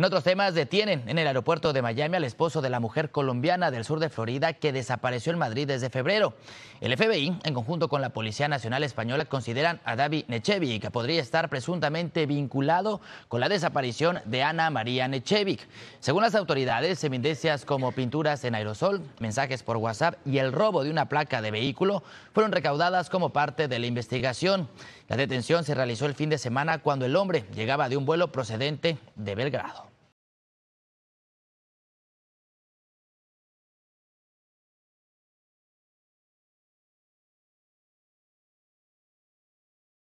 En otros temas, detienen en el aeropuerto de Miami al esposo de la mujer colombiana del sur de Florida que desapareció en Madrid desde febrero. El FBI, en conjunto con la Policía Nacional Española, consideran a David Nechevi, que podría estar presuntamente vinculado con la desaparición de Ana María Nechevic. Según las autoridades, evidencias como pinturas en aerosol, mensajes por WhatsApp y el robo de una placa de vehículo fueron recaudadas como parte de la investigación. La detención se realizó el fin de semana cuando el hombre llegaba de un vuelo procedente de Belgrado.